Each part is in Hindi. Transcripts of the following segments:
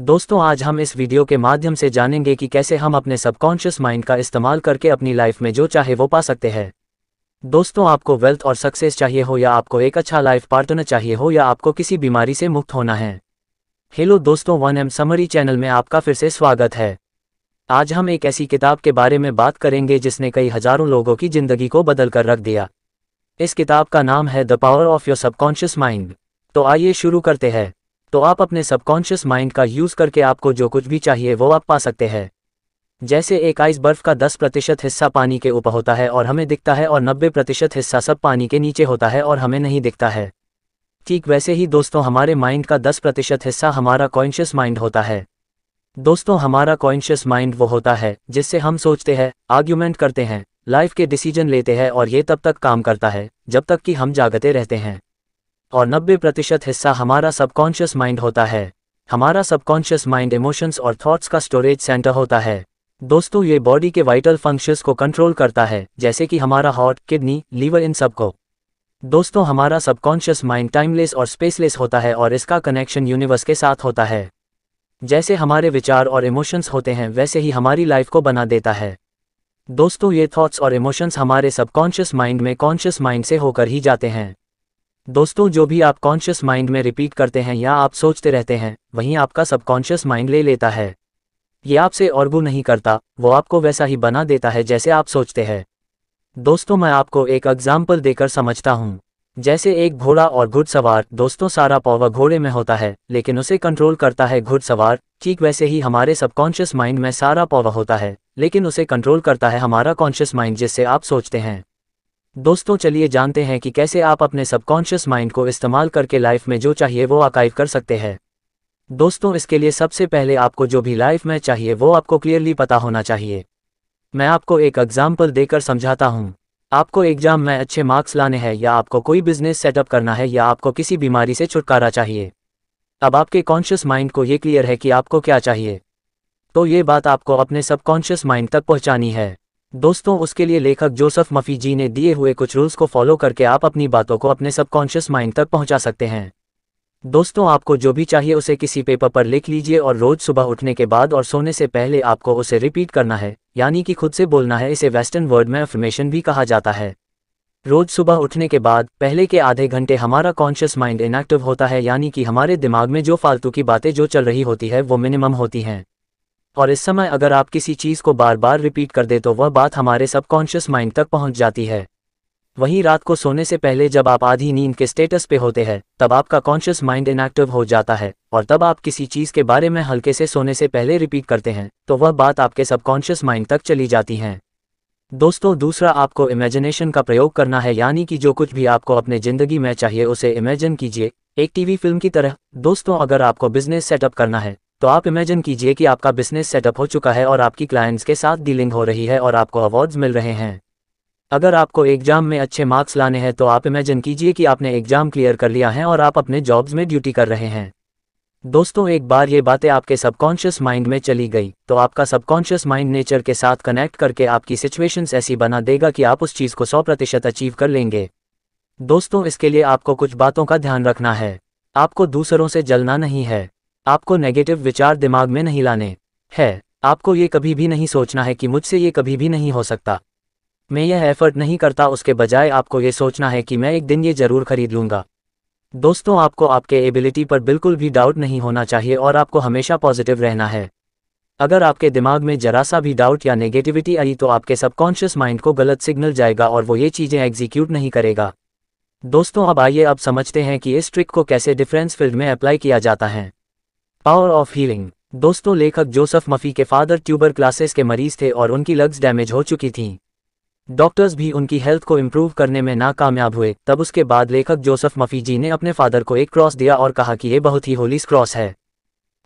दोस्तों आज हम इस वीडियो के माध्यम से जानेंगे कि कैसे हम अपने सबकॉन्शियस माइंड का इस्तेमाल करके अपनी लाइफ में जो चाहे वो पा सकते हैं दोस्तों आपको वेल्थ और सक्सेस चाहिए हो या आपको एक अच्छा लाइफ पार्टनर चाहिए हो या आपको किसी बीमारी से मुक्त होना है हेलो दोस्तों वन एम समरी चैनल में आपका फिर से स्वागत है आज हम एक ऐसी किताब के बारे में बात करेंगे जिसने कई हजारों लोगों की जिंदगी को बदल कर रख दिया इस किताब का नाम है the power of your subconscious mind तो आइए शुरू करते हैं तो आप अपने सबकॉन्शियस माइंड का यूज करके आपको जो कुछ भी चाहिए वो आप पा सकते हैं जैसे एक आइस बर्फ का 10 प्रतिशत हिस्सा पानी के ऊपर होता है और हमें दिखता है और 90 प्रतिशत हिस्सा सब पानी के नीचे होता है और हमें नहीं दिखता है ठीक वैसे ही दोस्तों हमारे माइंड का 10 प्रतिशत हिस्सा हमारा कॉन्शियस माइंड होता है दोस्तों हमारा कॉन्शियस माइंड वो होता है जिससे हम सोचते हैं आर्ग्यूमेंट करते हैं लाइफ के डिसीजन लेते हैं और ये तब तक काम करता है जब तक कि हम जागते रहते हैं और 90 प्रतिशत हिस्सा हमारा सबकॉन्शियस माइंड होता है हमारा सबकॉन्शियस माइंड इमोशंस और थॉट्स का स्टोरेज सेंटर होता है दोस्तों ये बॉडी के वाइटल फंक्शंस को कंट्रोल करता है जैसे कि हमारा हॉट किडनी लीवर इन सबको दोस्तों हमारा सबकॉन्शियस माइंड टाइमलेस और स्पेसलेस होता है और इसका कनेक्शन यूनिवर्स के साथ होता है जैसे हमारे विचार और इमोशंस होते हैं वैसे ही हमारी लाइफ को बना देता है दोस्तों ये थॉट्स और इमोशंस हमारे सबकॉन्शियस माइंड में कॉन्शियस माइंड से होकर ही जाते हैं दोस्तों जो भी आप कॉन्शियस माइंड में रिपीट करते हैं या आप सोचते रहते हैं वहीं आपका सबकॉन्शियस माइंड ले लेता है ये आपसे औरगू नहीं करता वो आपको वैसा ही बना देता है जैसे आप सोचते हैं दोस्तों मैं आपको एक एग्जाम्पल देकर समझता हूँ जैसे एक घोड़ा और घुड़सवार दोस्तों सारा पौवा घोड़े में होता है लेकिन उसे कंट्रोल करता है घुड़सवार ठीक वैसे ही हमारे सबकॉन्शियस माइंड में सारा पौवा होता है लेकिन उसे कंट्रोल करता है हमारा कॉन्शियस माइंड जिससे आप सोचते हैं दोस्तों चलिए जानते हैं कि कैसे आप अपने सबकॉन्शियस माइंड को इस्तेमाल करके लाइफ में जो चाहिए वो अकाइव कर सकते हैं दोस्तों इसके लिए सबसे पहले आपको जो भी लाइफ में चाहिए वो आपको क्लियरली पता होना चाहिए मैं आपको एक एग्जाम्पल देकर समझाता हूँ आपको एग्जाम में अच्छे मार्क्स लाने हैं या आपको कोई बिजनेस सेटअप करना है या आपको किसी बीमारी से छुटकारा चाहिए अब आपके कॉन्शियस माइंड को ये क्लियर है कि आपको क्या चाहिए तो ये बात आपको अपने सबकॉन्शियस माइंड तक पहुँचानी है दोस्तों उसके लिए लेखक जोसफ मफी जी ने दिए हुए कुछ रूल्स को फॉलो करके आप अपनी बातों को अपने सबकॉन्शियस माइंड तक पहुंचा सकते हैं दोस्तों आपको जो भी चाहिए उसे किसी पेपर पर लिख लीजिए और रोज सुबह उठने के बाद और सोने से पहले आपको उसे रिपीट करना है यानी कि खुद से बोलना है इसे वेस्टर्न वर्ड में अफर्मेशन भी कहा जाता है रोज सुबह उठने के बाद पहले के आधे घंटे हमारा कॉन्शियस माइंड इनएक्टिव होता है यानी कि हमारे दिमाग में जो फालतू की बातें जो चल रही होती है वो मिनिमम होती हैं और इस समय अगर आप किसी चीज़ को बार बार रिपीट कर दे तो वह बात हमारे सबकॉन्शियस माइंड तक पहुंच जाती है वहीं रात को सोने से पहले जब आप आधी नींद के स्टेटस पे होते हैं तब आपका कॉन्शियस माइंड इनएक्टिव हो जाता है और तब आप किसी चीज़ के बारे में हल्के से सोने से पहले रिपीट करते हैं तो वह बात आपके सबकॉन्शियस माइंड तक चली जाती है दोस्तों दूसरा आपको इमेजिनेशन का प्रयोग करना है यानी कि जो कुछ भी आपको अपने ज़िंदगी में चाहिए उसे इमेजिन कीजिए एक टीवी फिल्म की तरह दोस्तों अगर आपको बिजनेस सेटअप करना है तो आप इमेजिन कीजिए कि आपका बिजनेस सेटअप हो चुका है और आपकी क्लाइंट्स के साथ डीलिंग हो रही है और आपको अवार्ड्स मिल रहे हैं अगर आपको एग्जाम में अच्छे मार्क्स लाने हैं तो आप इमेजिन कीजिए कि आपने एग्जाम क्लियर कर लिया है और आप अपने जॉब्स में ड्यूटी कर रहे हैं दोस्तों एक बार ये बातें आपके सबकॉन्शियस माइंड में चली गई तो आपका सबकॉन्शियस माइंड नेचर के साथ कनेक्ट करके आपकी सिचुएशंस ऐसी बना देगा कि आप उस चीज़ को सौ प्रतिशत अचीव कर लेंगे दोस्तों इसके लिए आपको कुछ बातों का ध्यान रखना है आपको दूसरों से जलना नहीं है आपको नेगेटिव विचार दिमाग में नहीं लाने है आपको ये कभी भी नहीं सोचना है कि मुझसे ये कभी भी नहीं हो सकता मैं यह एफर्ट नहीं करता उसके बजाय आपको ये सोचना है कि मैं एक दिन ये जरूर खरीद लूंगा दोस्तों आपको आपके एबिलिटी पर बिल्कुल भी डाउट नहीं होना चाहिए और आपको हमेशा पॉजिटिव रहना है अगर आपके दिमाग में जरा सा भी डाउट या नेगेटिविटी आई तो आपके सबकॉन्शियस माइंड को गलत सिग्नल जाएगा और वो ये चीज़ें एग्जीक्यूट नहीं करेगा दोस्तों अब आइए अब समझते हैं कि इस ट्रिक को कैसे डिफरेंस फील्ड में अप्लाई किया जाता है पावर ऑफ हीलिंग दोस्तों लेखक जोसेफ मफी के फादर ट्यूबर क्लासेस के मरीज थे और उनकी लग्स डैमेज हो चुकी थीं डॉक्टर्स भी उनकी हेल्थ को इम्प्रूव करने में नाकामयाब हुए तब उसके बाद लेखक जोसेफ मफी जी ने अपने फादर को एक क्रॉस दिया और कहा कि ये बहुत ही होलीस क्रॉस है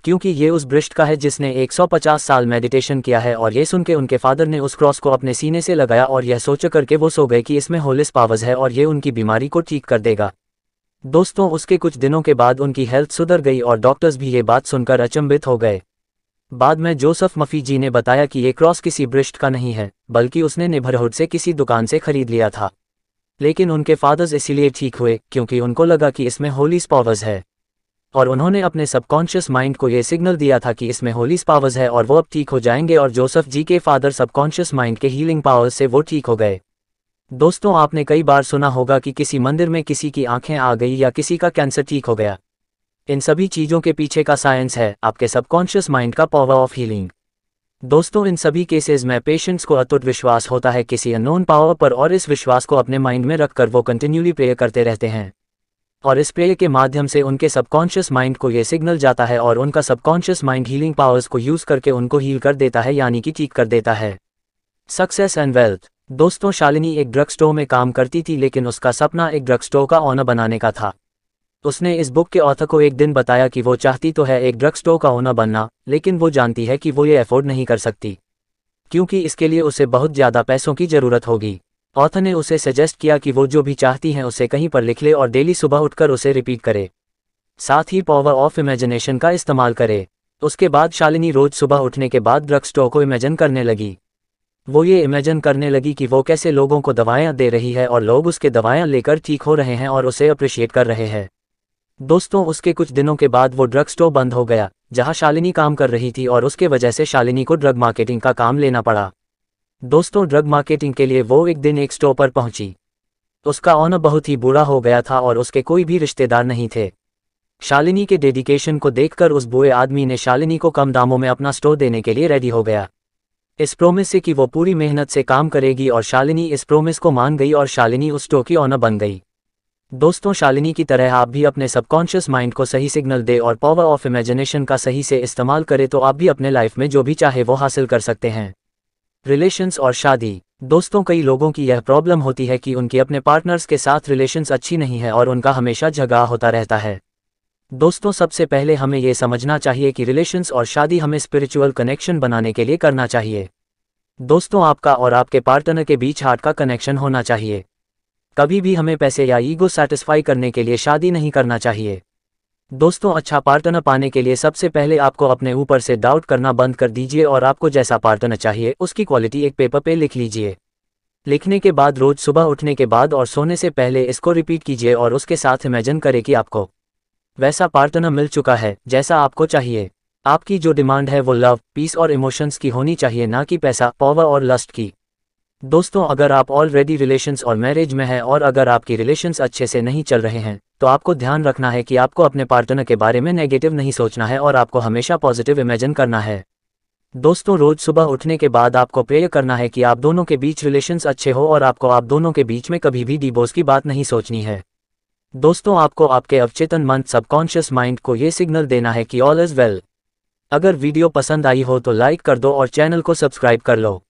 क्योंकि ये उस ब्रिस्ट का है जिसने 150 साल मेडिटेशन किया है और ये सुनके उनके फादर ने उस क्रॉस को अपने सीने से लगाया और यह सोच करके वो सो गए कि इसमें होलिस पावर्स है और ये उनकी बीमारी को ठीक कर देगा दोस्तों उसके कुछ दिनों के बाद उनकी हेल्थ सुधर गई और डॉक्टर्स भी ये बात सुनकर अचंभित हो गए बाद में जोसफ मफी जी ने बताया कि ये क्रॉस किसी ब्रिस्ट का नहीं है बल्कि उसने निभरहुड से किसी दुकान से खरीद लिया था लेकिन उनके फादर्स इसीलिए ठीक हुए क्योंकि उनको लगा कि इसमें होलीस पावर्स है और उन्होंने अपने सबकॉन्शियस माइंड को ये सिग्नल दिया था कि इसमें होलीस पावर्स है और वो अब ठीक हो जाएंगे और जोसफ जी के फादर सबकॉन्शियस माइंड के हीलिंग पावर्स से वो ठीक हो गए दोस्तों आपने कई बार सुना होगा कि किसी मंदिर में किसी की आंखें आ गई या किसी का कैंसर ठीक हो गया इन सभी चीज़ों के पीछे का साइंस है आपके सबकॉन्शियस माइंड का पावर ऑफ हीलिंग दोस्तों इन सभी केसेस में पेशेंट्स को अतुट विश्वास होता है किसी अनोन पावर पर और इस विश्वास को अपने माइंड में रखकर वो कंटिन्यूली प्रेयर करते रहते हैं और इस प्रेयर के माध्यम से उनके सबकॉन्शियस माइंड को ये सिग्नल जाता है और उनका सबकॉन्शियस माइंड हीलिंग पावर्स को यूज़ करके उनको हील कर देता है यानी कि ठीक कर देता है सक्सेस एंड वेल्थ दोस्तों शालिनी एक ड्रग स्टोर में काम करती थी लेकिन उसका सपना एक ड्रग स्टोर का ऑनर बनाने का था उसने इस बुक के ऑथर को एक दिन बताया कि वो चाहती तो है एक ड्रग स्टोर का ऑनर बनना लेकिन वो जानती है कि वो ये अफोर्ड नहीं कर सकती क्योंकि इसके लिए उसे बहुत ज़्यादा पैसों की ज़रूरत होगी ऑथर ने उसे सजेस्ट किया कि वो जो भी चाहती हैं उसे कहीं पर लिख ले और डेली सुबह उठकर उसे रिपीट करे साथ ही पावर ऑफ इमेजिनेशन का इस्तेमाल करे उसके बाद शालिनी रोज सुबह उठने के बाद ड्रग स्टोर को इमेजिन करने लगी वो ये इमेजिन करने लगी कि वो कैसे लोगों को दवाएं दे रही है और लोग उसके दवाएं लेकर ठीक हो रहे हैं और उसे अप्रिशिएट कर रहे हैं दोस्तों उसके कुछ दिनों के बाद वो ड्रग स्टोर बंद हो गया जहां शालिनी काम कर रही थी और उसके वजह से शालिनी को ड्रग मार्केटिंग का काम लेना पड़ा दोस्तों ड्रग मार्केटिंग के लिए वो एक दिन एक स्टोर पर पहुंची उसका ऑनर बहुत ही बुरा हो गया था और उसके कोई भी रिश्तेदार नहीं थे शालिनी के डेडिकेशन को देखकर उस बुरे आदमी ने शालिनी को कम दामों में अपना स्टोर देने के लिए रेडी हो गया इस प्रोमिस से कि वो पूरी मेहनत से काम करेगी और शालिनी इस प्रोमिस को मान गई और शालिनी उस टोकी ओना बन गई दोस्तों शालिनी की तरह आप भी अपने सबकॉन्शियस माइंड को सही सिग्नल दे और पावर ऑफ इमेजिनेशन का सही से इस्तेमाल करें तो आप भी अपने लाइफ में जो भी चाहे वो हासिल कर सकते हैं रिलेशंस और शादी दोस्तों कई लोगों की यह प्रॉब्लम होती है कि उनके अपने पार्टनर्स के साथ रिलेशंस अच्छी नहीं है और उनका हमेशा झगड़ा होता रहता है दोस्तों सबसे पहले हमें यह समझना चाहिए कि रिलेशंस और शादी हमें स्पिरिचुअल कनेक्शन बनाने के लिए करना चाहिए दोस्तों आपका और आपके पार्टनर के बीच हार्ट का कनेक्शन होना चाहिए कभी भी हमें पैसे या ईगो सेटिस्फाई करने के लिए शादी नहीं करना चाहिए दोस्तों अच्छा पार्टनर पाने के लिए सबसे पहले आपको अपने ऊपर से डाउट करना बंद कर दीजिए और आपको जैसा पार्टनर चाहिए उसकी क्वालिटी एक पेपर पे लिख लीजिए लिखने के बाद रोज सुबह उठने के बाद और सोने से पहले इसको रिपीट कीजिए और उसके साथ इमेजिन करे कि आपको वैसा पार्टनर मिल चुका है जैसा आपको चाहिए आपकी जो डिमांड है वो लव पीस और इमोशंस की होनी चाहिए ना कि पैसा पावर और लस्ट की दोस्तों अगर आप ऑलरेडी रिलेशंस और मैरिज में हैं और अगर आपकी रिलेशंस अच्छे से नहीं चल रहे हैं तो आपको ध्यान रखना है कि आपको अपने पार्टनर के बारे में नेगेटिव नहीं सोचना है और आपको हमेशा पॉजिटिव इमेजिन करना है दोस्तों रोज सुबह उठने के बाद आपको प्रेयर करना है कि आप दोनों के बीच रिलेशंस अच्छे हो और आपको आप दोनों के बीच में कभी भी डिबोर्स की बात नहीं सोचनी है दोस्तों आपको आपके अवचेतन मन सबकॉन्शियस माइंड को ये सिग्नल देना है कि ऑल इज़ वेल अगर वीडियो पसंद आई हो तो लाइक कर दो और चैनल को सब्सक्राइब कर लो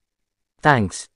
थैंक्स